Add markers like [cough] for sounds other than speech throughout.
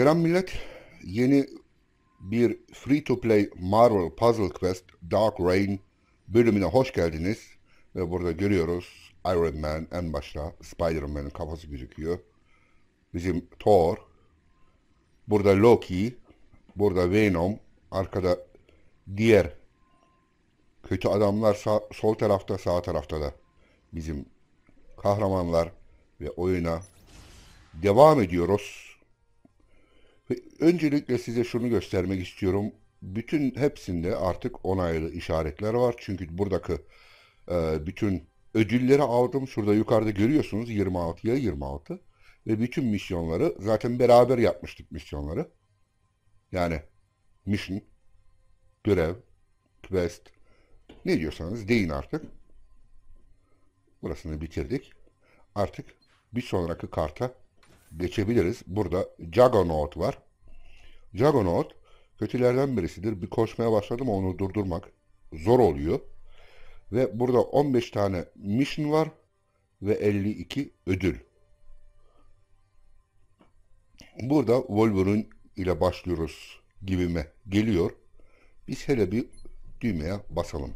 Selam millet. Yeni bir free to play Marvel Puzzle Quest Dark Reign bölümüne hoş geldiniz. Ve burada görüyoruz Iron Man en başta Spider-Man'in kafası gözüküyor. Bizim Thor. Burada Loki. Burada Venom. Arkada diğer kötü adamlar sağ, sol tarafta sağ tarafta da bizim kahramanlar ve oyuna devam ediyoruz. Öncelikle size şunu göstermek istiyorum. Bütün hepsinde artık onaylı işaretler var. Çünkü buradaki e, bütün ödülleri aldım. Şurada yukarıda görüyorsunuz 26'ya 26. Ve bütün misyonları zaten beraber yapmıştık misyonları. Yani mission, görev, quest ne diyorsanız deyin artık. Burasını bitirdik. Artık bir sonraki karta geçebiliriz. Burada Juggernaut var. Juggernaut kötülerden birisidir. Bir koşmaya başladım onu durdurmak zor oluyor. Ve burada 15 tane mission var ve 52 ödül. Burada Wolverine ile başlıyoruz gibime geliyor. Biz hele bir düğmeye basalım.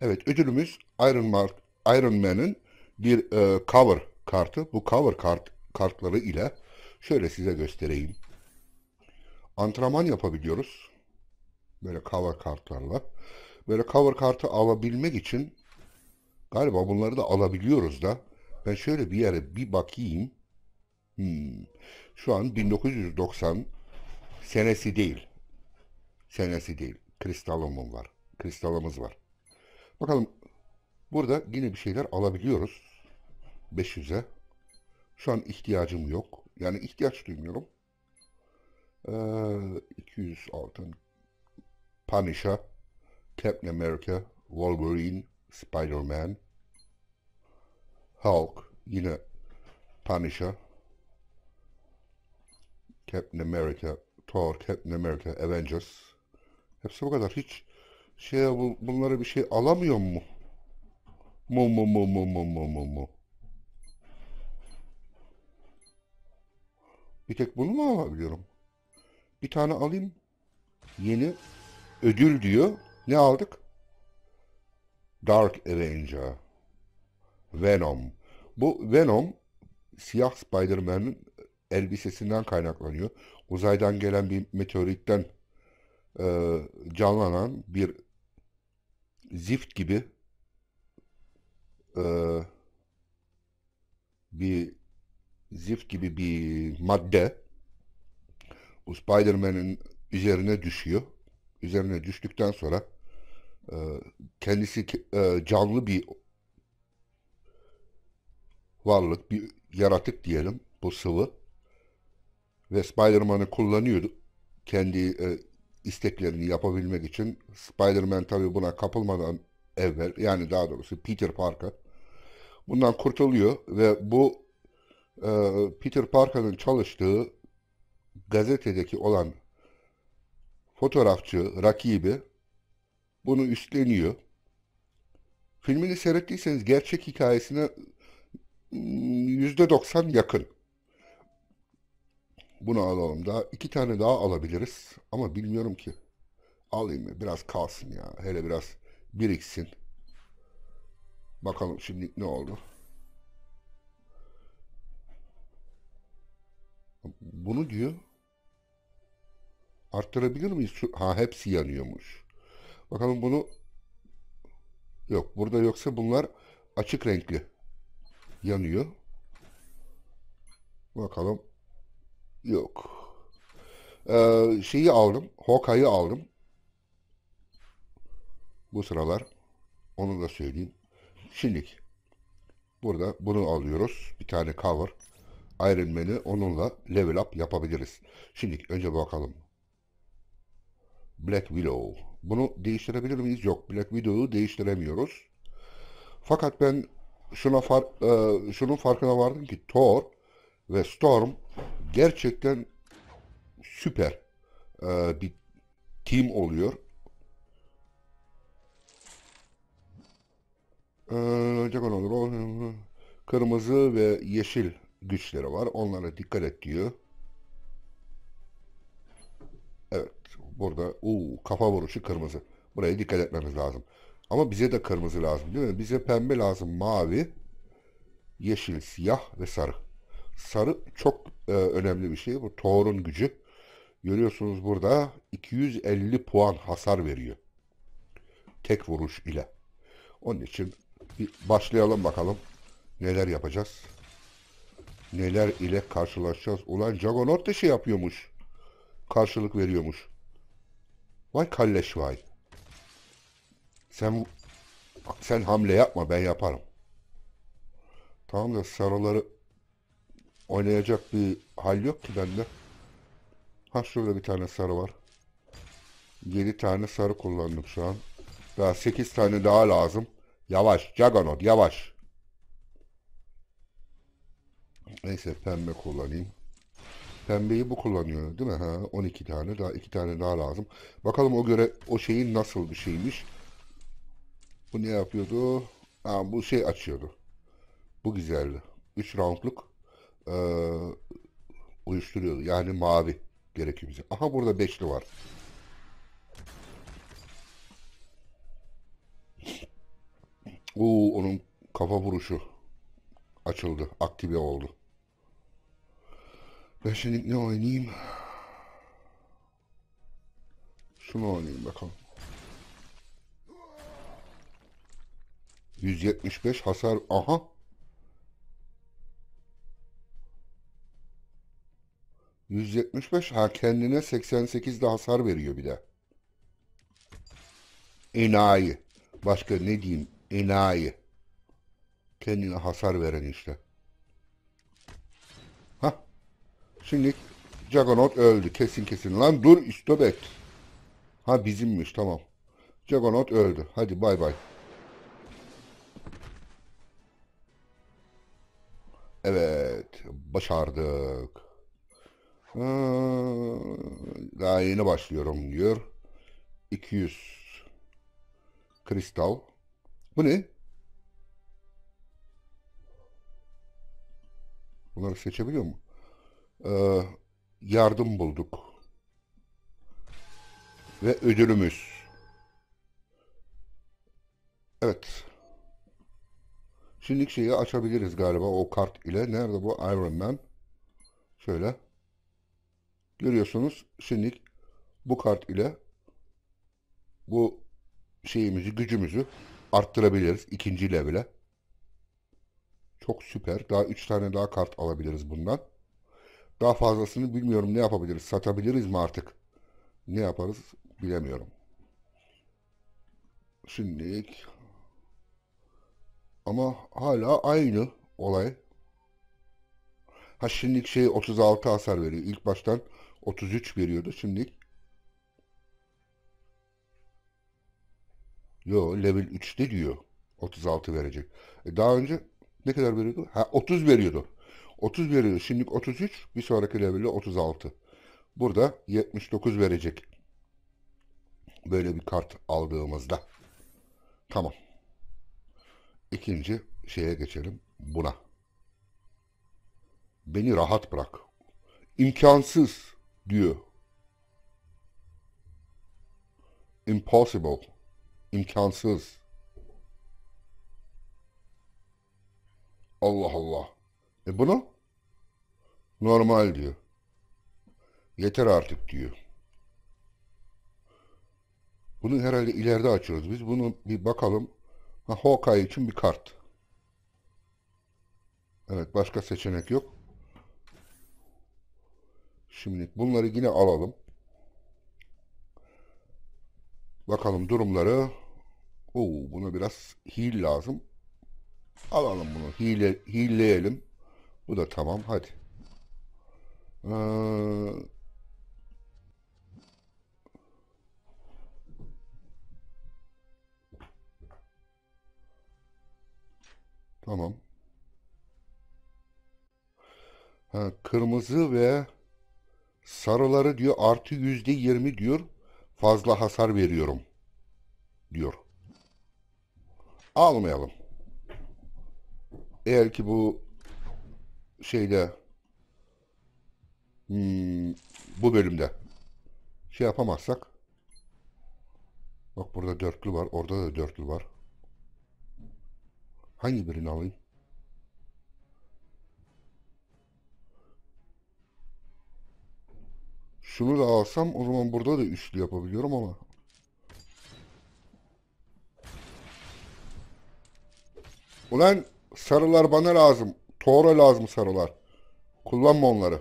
Evet ödülümüz Iron, Mark, Iron Man'ın bir e, cover kartı. Bu cover kart, kartları ile şöyle size göstereyim. Antrenman yapabiliyoruz. Böyle cover kartlarla. Böyle cover kartı alabilmek için galiba bunları da alabiliyoruz da. Ben şöyle bir yere bir bakayım. Hmm. Şu an 1990 senesi değil. Senesi değil. Kristalımım var. Kristalımız var. Bakalım burada yine bir şeyler alabiliyoruz. 500'e. Şu an ihtiyacım yok. Yani ihtiyaç duymuyorum. Ee, 200 altın. Punisher. Captain America. Wolverine. Spider-Man. Hulk. Yine Punisher. Captain America. Thor. Captain America. Avengers. Hepsi bu kadar. Hiç şey bu, bunlara bir şey alamıyor mu? Mu mu mu mu mu mu mu mu. Bir tek bunu mu alabiliyorum? Bir tane alayım. Yeni ödül diyor. Ne aldık? Dark Avenger. Venom. Bu Venom siyah Spider-Man'in elbisesinden kaynaklanıyor. Uzaydan gelen bir meteoritten e, canlanan bir zift gibi e, bir zift gibi bir madde bu Spider-Man'in üzerine düşüyor. Üzerine düştükten sonra e, kendisi e, canlı bir varlık, bir yaratık diyelim bu sıvı ve Spider-Man'ı kullanıyordu kendi e, isteklerini yapabilmek için. Spider-Man tabi buna kapılmadan evvel yani daha doğrusu Peter Parker bundan kurtuluyor ve bu ee, Peter Parker'ın çalıştığı gazetedeki olan fotoğrafçı, rakibi bunu üstleniyor. Filmini seyrettiyseniz gerçek hikayesine hmm, yüzde doksan yakın. Bunu alalım da iki tane daha alabiliriz ama bilmiyorum ki. Alayım mı? Biraz kalsın ya. Hele biraz biriksin. Bakalım şimdi ne oldu. Bunu diyor arttırabilir miyiz? Ha hepsi yanıyormuş. Bakalım bunu yok. Burada yoksa bunlar açık renkli yanıyor. Bakalım yok. Ee, şeyi aldım. Hokay'ı aldım. Bu sıralar. Onu da söyleyeyim. Şimdilik. Burada bunu alıyoruz. Bir tane cover. Iron Man'i onunla level up yapabiliriz. Şimdi önce bakalım. Black Willow. Bunu değiştirebilir miyiz? Yok. Black Widow'u değiştiremiyoruz. Fakat ben şuna far, e, şunun farkına vardım ki Thor ve Storm gerçekten süper e, bir team oluyor. E, kırmızı ve yeşil güçleri var. Onlara dikkat et diyor. Evet. Burada uu, kafa vuruşu kırmızı. Buraya dikkat etmemiz lazım. Ama bize de kırmızı lazım değil mi? Bize pembe lazım. Mavi, yeşil, siyah ve sarı. Sarı çok e, önemli bir şey. Bu Thor'un gücü. Görüyorsunuz burada 250 puan hasar veriyor. Tek vuruş ile. Onun için bir başlayalım bakalım neler yapacağız neler ile karşılaşacağız. Ulan Juggernaut da şey yapıyormuş. Karşılık veriyormuş. Vay kalleş vay. Sen sen hamle yapma ben yaparım. Tamam da sarıları oynayacak bir hal yok ki bende. Ha şurada bir tane sarı var. 7 tane sarı kullandım şu an. Daha 8 tane daha lazım. Yavaş Juggernaut yavaş. Neyse pembe kullanayım. Pembeyi bu kullanıyor değil mi? Ha 12 tane daha 2 tane daha lazım. Bakalım o göre o şeyin nasıl bir şeymiş. Bu ne yapıyordu? Ha, bu şey açıyordu. Bu güzeldi. 3 roundluk e, uyuşturuyordu. Yani mavi gerekiyor bize. Aha burada beşli var. Oo, onun kafa vuruşu açıldı. Aktive oldu. Ben şimdi ne oynayayım? Şunu oynayayım bakalım. 175 hasar. Aha. ...175 ha kendine 88'de hasar veriyor bir de. Enayi. Başka ne diyeyim? Enayi. Kendine hasar veren işte. Şimdi Jagonot öldü. Kesin kesin. Lan dur üstobek. Ha bizimmiş tamam. Jagonot öldü. Hadi bay bay. Evet. Başardık. daha yeni başlıyorum diyor. 200 kristal. Bu ne? Bunları seçebiliyor mu? e, yardım bulduk. Ve ödülümüz. Evet. Şimdi şeyi açabiliriz galiba o kart ile. Nerede bu Iron Man? Şöyle. Görüyorsunuz şimdi bu kart ile bu şeyimizi, gücümüzü arttırabiliriz ikinci levele. Çok süper. Daha 3 tane daha kart alabiliriz bundan. Daha fazlasını bilmiyorum ne yapabiliriz. Satabiliriz mi artık? Ne yaparız bilemiyorum. Şimdilik ama hala aynı olay. Ha şimdilik şey 36 hasar veriyor. İlk baştan 33 veriyordu. Şimdilik Yo level 3'te diyor 36 verecek. E daha önce ne kadar veriyordu? Ha 30 veriyordu. 30 veriyor. Şimdilik 33. Bir sonraki level'de 36. Burada 79 verecek. Böyle bir kart aldığımızda. Tamam. İkinci şeye geçelim. Buna. Beni rahat bırak. İmkansız diyor. Impossible. İmkansız. Allah Allah. E bunu Normal diyor. Yeter artık diyor. Bunu herhalde ileride açıyoruz. Biz bunu bir bakalım. Ha, Hawkeye için bir kart. Evet başka seçenek yok. Şimdi bunları yine alalım. Bakalım durumları. Oo, buna biraz hil lazım. Alalım bunu. Hile, hilleyelim. Bu da tamam. Hadi. Ee, tamam. Ha, kırmızı ve sarıları diyor artı yüzde yirmi diyor fazla hasar veriyorum diyor. Almayalım. Eğer ki bu şeyde Hmm, bu bölümde şey yapamazsak bak burada dörtlü var. Orada da dörtlü var. Hangi birini alayım? Şunu da alsam o zaman burada da üçlü yapabiliyorum ama Ulan sarılar bana lazım. Tora lazım sarılar. Kullanma onları.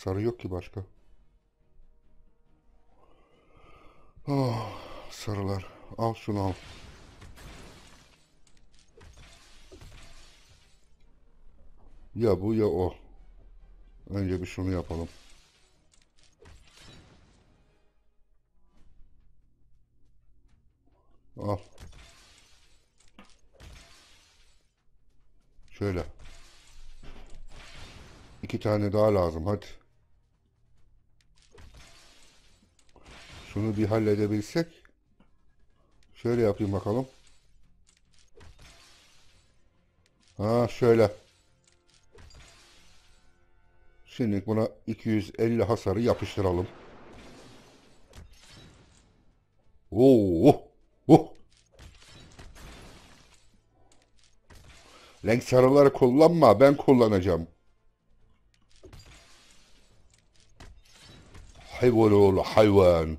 Sarı yok ki başka. Oh, sarılar. Al şunu al. Ya bu ya o. Önce bir şunu yapalım. Al. Şöyle. İki tane daha lazım hadi. Şunu bir halledebilsek. Şöyle yapayım bakalım. Ha şöyle. Şimdi buna 250 hasarı yapıştıralım. Oo! Oh, oh. Renk sarıları kullanma. Ben kullanacağım. Hayvan oğlu hayvan.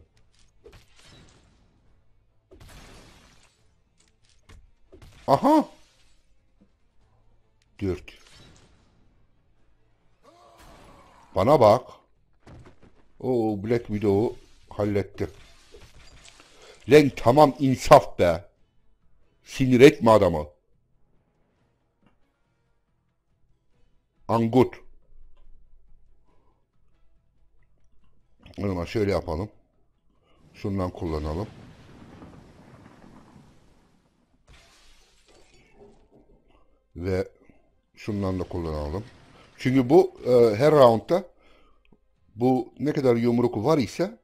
Aha. Dört. Bana bak. O Black Widow'u halletti. Lan tamam insaf be. Sinir etme adamı. Angut. O zaman şöyle yapalım. Şundan kullanalım. Ve şundan da kullanalım. Çünkü bu e, her roundda bu ne kadar yumruk var ise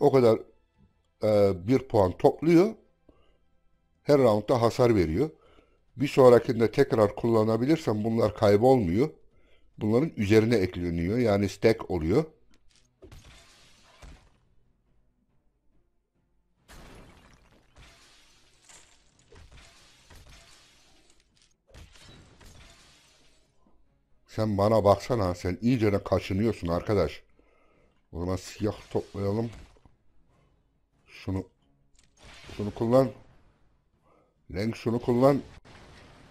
o kadar e, bir puan topluyor. Her roundda hasar veriyor. Bir sonrakinde tekrar kullanabilirsem bunlar kaybolmuyor. Bunların üzerine ekleniyor. Yani stack oluyor. Sen bana baksana. Sen iyice de kaçınıyorsun arkadaş. O zaman siyah toplayalım. Şunu şunu kullan. Renk şunu kullan.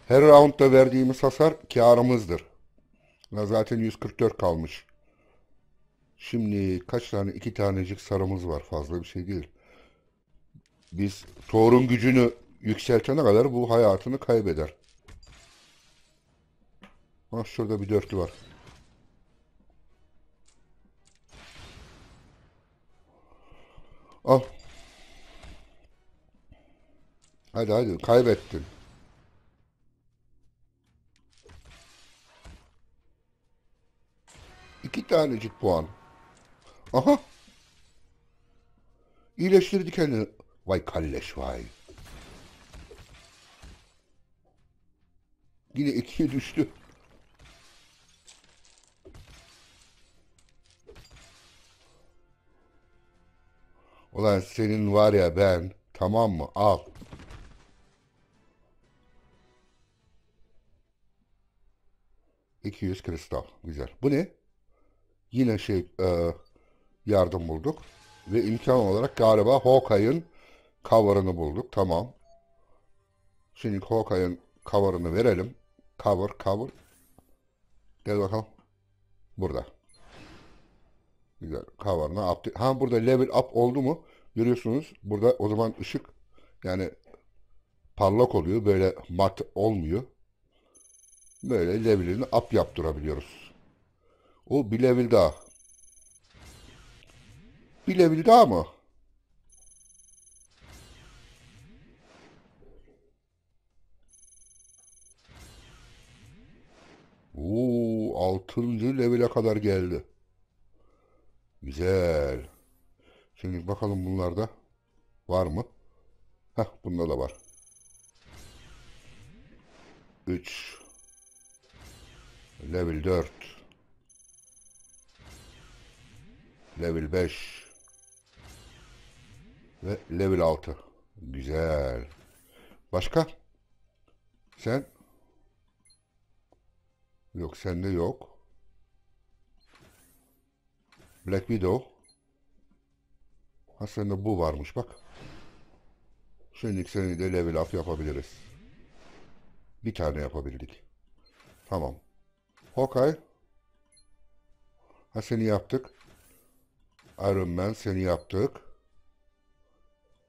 Her roundda verdiğimiz hasar karımızdır. zaten 144 kalmış. Şimdi kaç tane? iki tanecik sarımız var. Fazla bir şey değil. Biz Thor'un gücünü yükseltene kadar bu hayatını kaybeder. Ha şurada bir dörtlü var. Al. Hadi hadi kaybettin. İki tanecik puan. Aha. İyileştirdi kendini. Vay kalleş vay. Yine ikiye düştü. Ulan senin var ya ben. Tamam mı? Al. ...200 kristal. Güzel. Bu ne? Yine şey... E, ...yardım bulduk. Ve imkan olarak galiba Hawkeye'ın... ...cover'ını bulduk. Tamam. Şimdi Hawkeye'ın cover'ını verelim. Cover, cover. Gel bakalım. Burada. Güzel. Cover'ını update. Ha burada level up oldu mu? Görüyorsunuz burada o zaman ışık yani parlak oluyor. Böyle mat olmuyor. Böyle levelini up yaptırabiliyoruz. O bir level daha. Bir level daha mı? Oo, altıncı levele kadar geldi. Güzel. Şimdi bakalım bunlarda var mı? Heh bunda da var. 3 Level 4 Level 5 Ve level 6 Güzel. Başka? Sen? Yok sende yok. Black Widow Ha sende bu varmış bak. Şimdi seni de level up yapabiliriz. Bir tane yapabildik. Tamam. Hokay. Ha seni yaptık. Iron Man seni yaptık.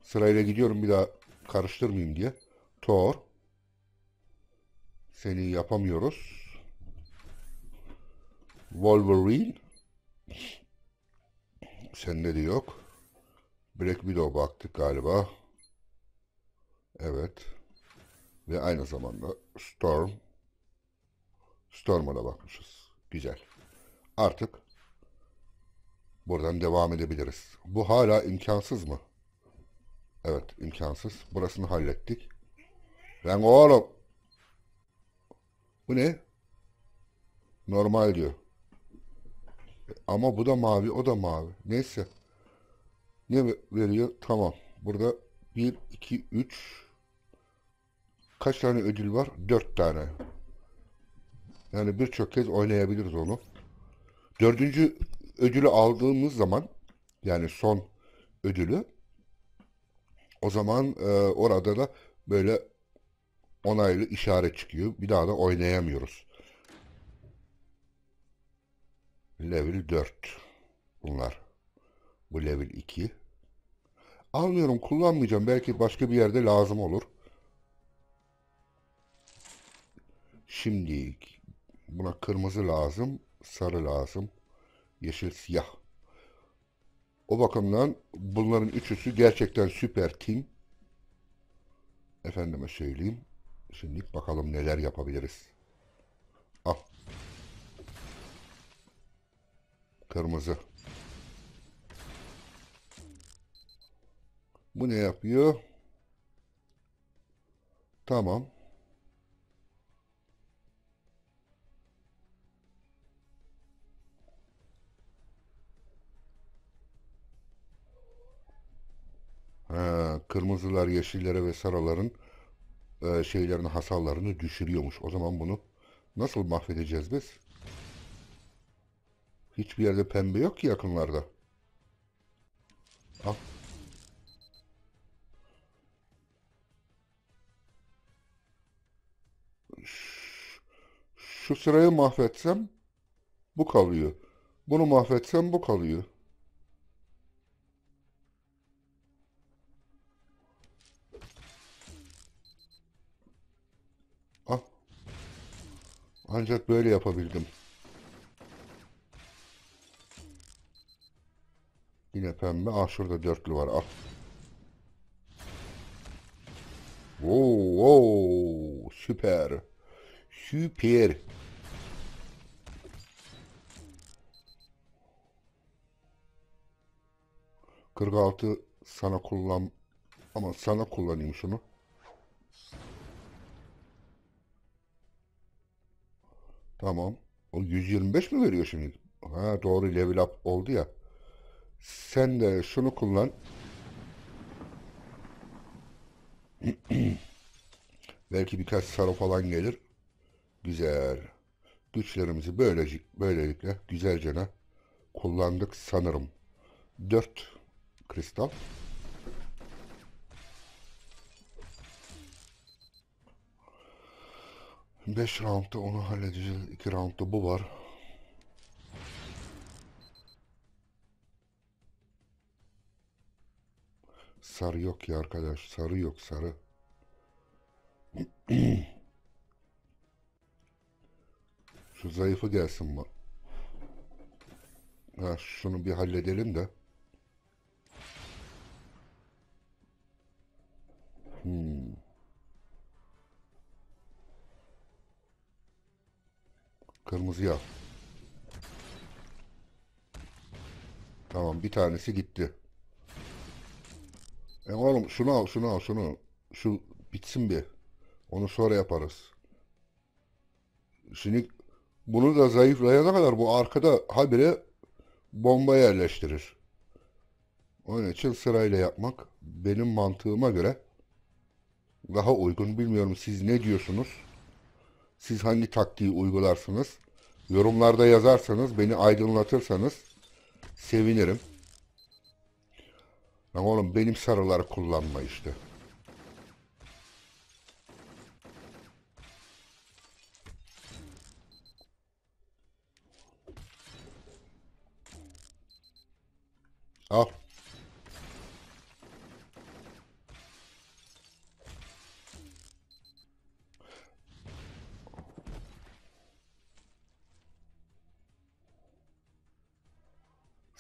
Sırayla gidiyorum bir daha karıştırmayayım diye. Thor. Seni yapamıyoruz. Wolverine. Sende de yok. Black Widow baktık galiba. Evet. Ve aynı zamanda Storm. Storm'a da bakmışız. Güzel. Artık buradan devam edebiliriz. Bu hala imkansız mı? Evet imkansız. Burasını hallettik. Lan oğlum. Bu ne? Normal diyor. E, ama bu da mavi, o da mavi. Neyse ne veriyor? Tamam. Burada 1, 2, 3 kaç tane ödül var? 4 tane. Yani birçok kez oynayabiliriz onu. Dördüncü ödülü aldığımız zaman yani son ödülü o zaman e, orada da böyle onaylı işaret çıkıyor. Bir daha da oynayamıyoruz. Level 4 bunlar. Bu level 2. Almıyorum kullanmayacağım. Belki başka bir yerde lazım olur. Şimdi buna kırmızı lazım. Sarı lazım. Yeşil siyah. O bakımdan bunların üçüsü gerçekten süper team. Efendime söyleyeyim. Şimdi bakalım neler yapabiliriz. Al. Kırmızı. Bu ne yapıyor? Tamam. Ha, kırmızılar, yeşillere ve saraların e, şeylerini, hasarlarını düşürüyormuş. O zaman bunu nasıl mahvedeceğiz biz? Hiçbir yerde pembe yok ki yakınlarda. Ha. Şu sırayı mahvetsem bu kalıyor. Bunu mahvetsem bu kalıyor. Ah. Ancak böyle yapabildim. Yine pembe. Ah şurada dörtlü var. Ah. Wow, wow. Süper. Süper. 46 sana kullan ama sana kullanayım şunu. Tamam. O 125 mi veriyor şimdi? Ha doğru level up oldu ya. Sen de şunu kullan. [clears throat] Belki birkaç sarı falan gelir. Güzel. Güçlerimizi böylece böylelikle güzelce kullandık sanırım. 4 Kristal. Beş roundda onu halledeceğiz. İki roundda bu var. Sarı yok ya arkadaş. Sarı yok sarı. [clears throat] Şu zayıfı gelsin bu. Ha, şunu bir halledelim de. Kırmızı al. Tamam bir tanesi gitti. E oğlum şunu al şunu al şunu. Şu bitsin bir. Onu sonra yaparız. Şimdi bunu da zayıflayana kadar bu arkada habire bomba yerleştirir. Onun için sırayla yapmak benim mantığıma göre daha uygun. Bilmiyorum siz ne diyorsunuz? siz hangi taktiği uygularsınız? Yorumlarda yazarsanız, beni aydınlatırsanız sevinirim. Lan oğlum benim sarıları kullanma işte. Al.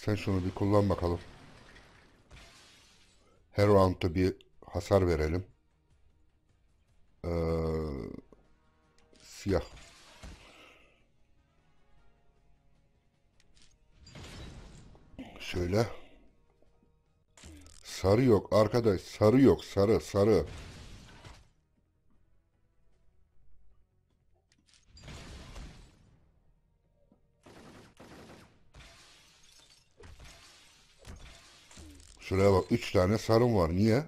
Sen şunu bir kullan bakalım. Her roundda bir hasar verelim. Ee, siyah. Şöyle. Sarı yok arkadaş. Sarı yok. Sarı sarı. Şuraya bak üç tane sarım var. Niye?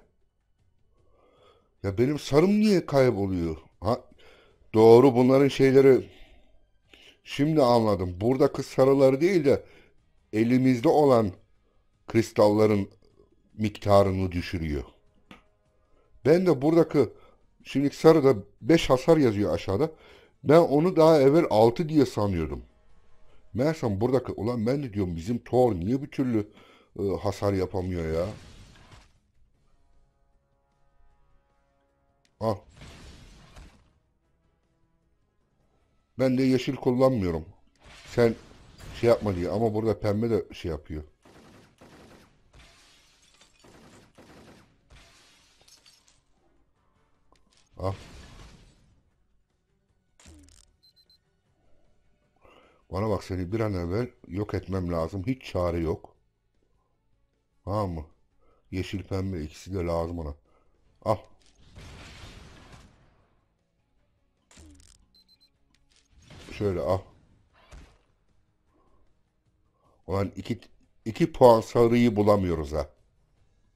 Ya benim sarım niye kayboluyor? Ha, doğru bunların şeyleri şimdi anladım. Buradaki sarıları değil de elimizde olan kristalların miktarını düşürüyor. Ben de buradaki şimdi sarıda 5 hasar yazıyor aşağıda. Ben onu daha evvel 6 diye sanıyordum. Meğersem buradaki olan ben de diyorum bizim Thor niye bir türlü ee, hasar yapamıyor ya. Al. Ben de yeşil kullanmıyorum. Sen şey yapma diye ama burada pembe de şey yapıyor. Al. Bana bak seni bir an evvel yok etmem lazım. Hiç çare yok. Tamam mı? Yeşil pembe ikisi de lazım ona. Al. Şöyle al. Ulan iki, iki puan sarıyı bulamıyoruz ha.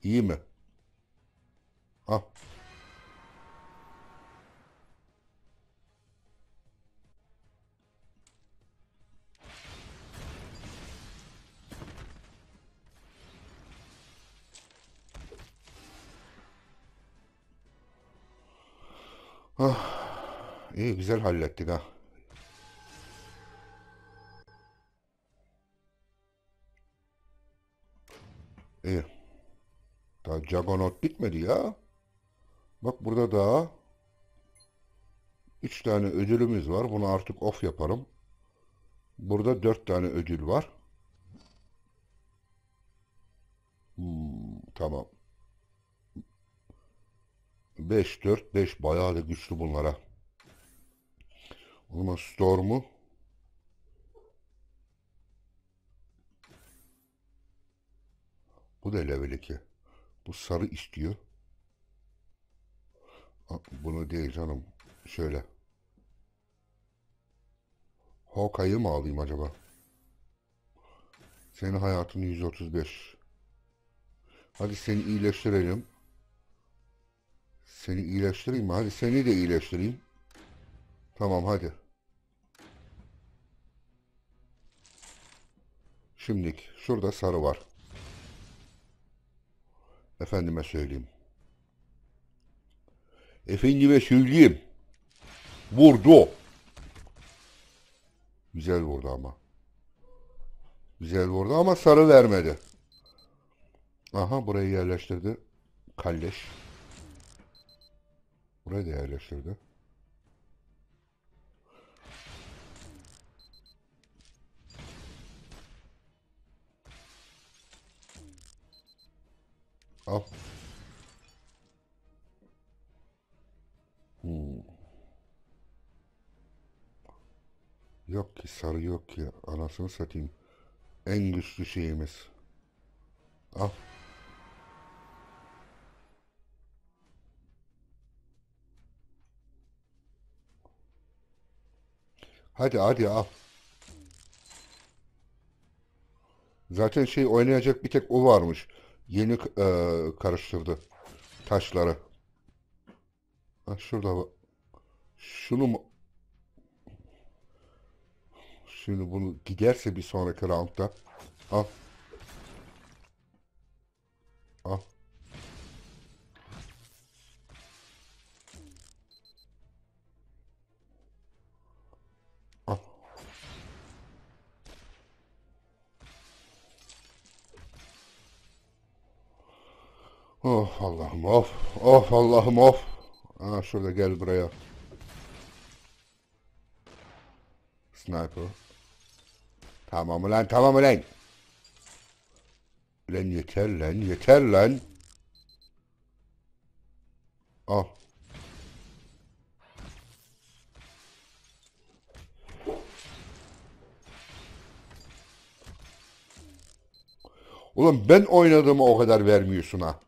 İyi mi? Al. Oh, iyi güzel hallettik ha. İyi. Daha Juggernaut bitmedi ya. Bak burada daha 3 tane ödülümüz var. Bunu artık off yaparım. Burada 4 tane ödül var. Hmm, tamam. 5 4 5 bayağı da güçlü bunlara. O zaman Storm'u Bu da level 2. Bu sarı istiyor. Bunu değil canım. Şöyle. Hawkeye'ı mı alayım acaba? Senin hayatın 135. Hadi seni iyileştirelim. Seni iyileştireyim mi? Hadi seni de iyileştireyim. Tamam hadi. Şimdilik şurada sarı var. Efendime söyleyeyim. Efendime söyleyeyim. Vurdu. Güzel vurdu ama. Güzel vurdu ama sarı vermedi. Aha burayı yerleştirdi. Kalleş. Buraya da yerleştirdi. Al. Hmm. Yok ki sarı yok ki anasını satayım. En güçlü şeyimiz. Al. Hadi hadi al. Zaten şey oynayacak bir tek o varmış. Yeni e, karıştırdı taşları. Ha şurada bak. Şunu mu? Şimdi bunu giderse bir sonraki roundda. Al. Of Allah'ım of. Ha şurada gel buraya. Sniper. Tamam ulan tamam ulan. Lan yeter lan yeter lan. Al. Ah. Ulan ben oynadığımı o kadar vermiyorsun ha.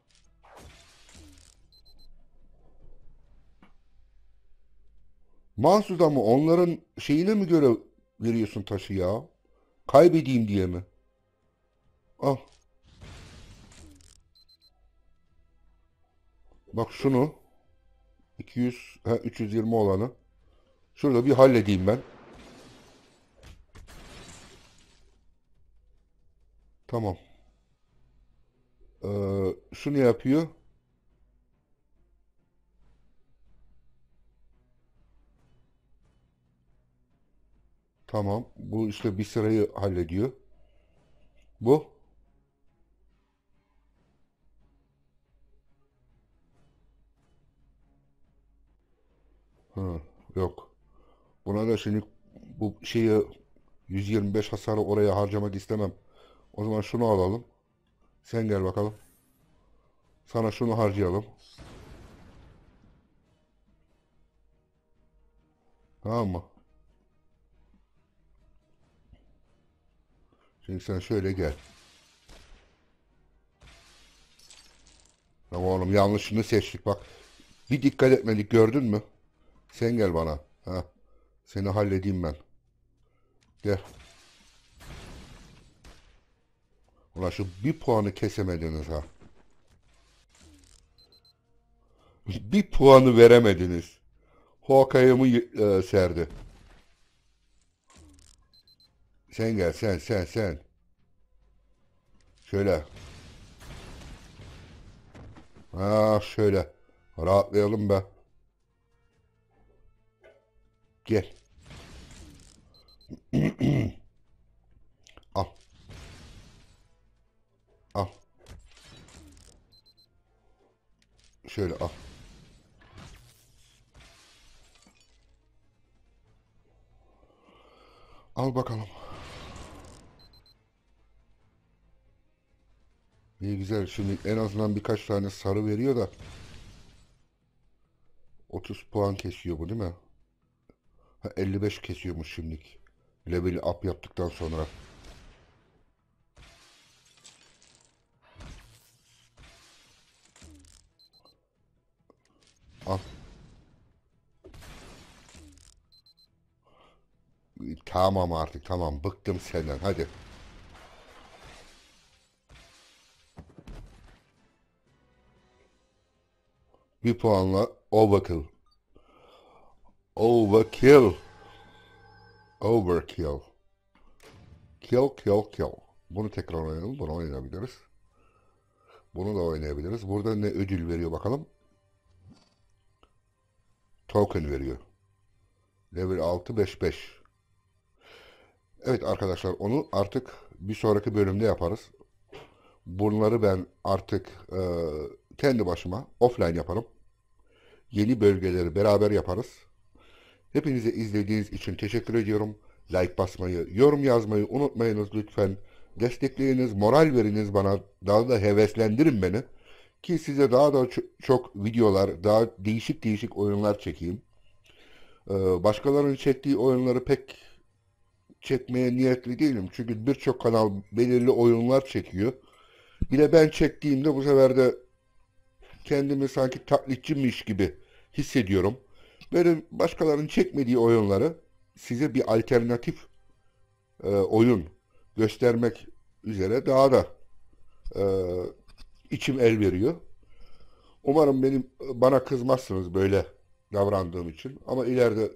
Mahsuda mı onların şeyine mi göre veriyorsun taşı ya? Kaybedeyim diye mi? Ah. Bak şunu. 200, he, 320 olanı. Şurada bir halledeyim ben. Tamam. Ee, şunu yapıyor. Tamam. Bu işte bir sırayı hallediyor. Bu. Hı, yok. Buna da şimdi bu şeyi 125 hasarı oraya harcamak istemem. O zaman şunu alalım. Sen gel bakalım. Sana şunu harcayalım. Tamam mı? Şimdi sen şöyle gel. Tamam oğlum yanlışını seçtik bak. Bir dikkat etmedik gördün mü? Sen gel bana. Ha. Seni halledeyim ben. Gel. Ulan şu bir puanı kesemediniz ha. bir puanı veremediniz. Hawkeye'ımı e, serdi. Sen gel sen sen sen. Şöyle. Ah, şöyle. Rahatlayalım be. Gel. [clears throat] Al. Al. Şöyle al. Al bakalım. İyi güzel. Şimdi en azından birkaç tane sarı veriyor da 30 puan kesiyor bu değil mi? Ha, 55 kesiyormuş şimdilik. level up yaptıktan sonra. Al. Tamam artık tamam. Bıktım senden. Hadi. Bir puanla Overkill. Overkill. Overkill. Kill, kill, kill. Bunu tekrar oynayalım. Bunu oynayabiliriz. Bunu da oynayabiliriz. Burada ne ödül veriyor bakalım. Token veriyor. Level 6, 5, 5. Evet arkadaşlar onu artık bir sonraki bölümde yaparız. Bunları ben artık e, kendi başıma offline yaparım yeni bölgeleri beraber yaparız. Hepinize izlediğiniz için teşekkür ediyorum. Like basmayı, yorum yazmayı unutmayınız lütfen. Destekleyiniz, moral veriniz bana. Daha da heveslendirin beni. Ki size daha da çok videolar, daha değişik değişik oyunlar çekeyim. Ee, başkalarının çektiği oyunları pek çekmeye niyetli değilim. Çünkü birçok kanal belirli oyunlar çekiyor. Bir de ben çektiğimde bu sefer de kendimi sanki taklitçiymiş gibi hissediyorum. Böyle başkalarının çekmediği oyunları size bir alternatif e, oyun göstermek üzere daha da e, içim el veriyor. Umarım benim e, bana kızmazsınız böyle davrandığım için. Ama ileride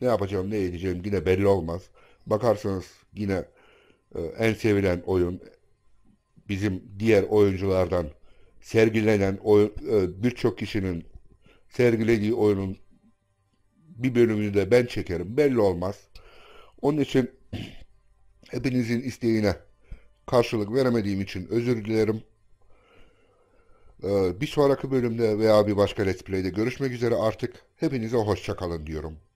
ne yapacağım, ne edeceğim yine belli olmaz. Bakarsanız yine e, en sevilen oyun bizim diğer oyunculardan sergilenen oyun, e, birçok kişinin sergilediği oyunun bir bölümünü de ben çekerim. Belli olmaz. Onun için [clears throat] hepinizin isteğine karşılık veremediğim için özür dilerim. Ee, bir sonraki bölümde veya bir başka Let's Play'de görüşmek üzere artık. Hepinize hoşçakalın diyorum.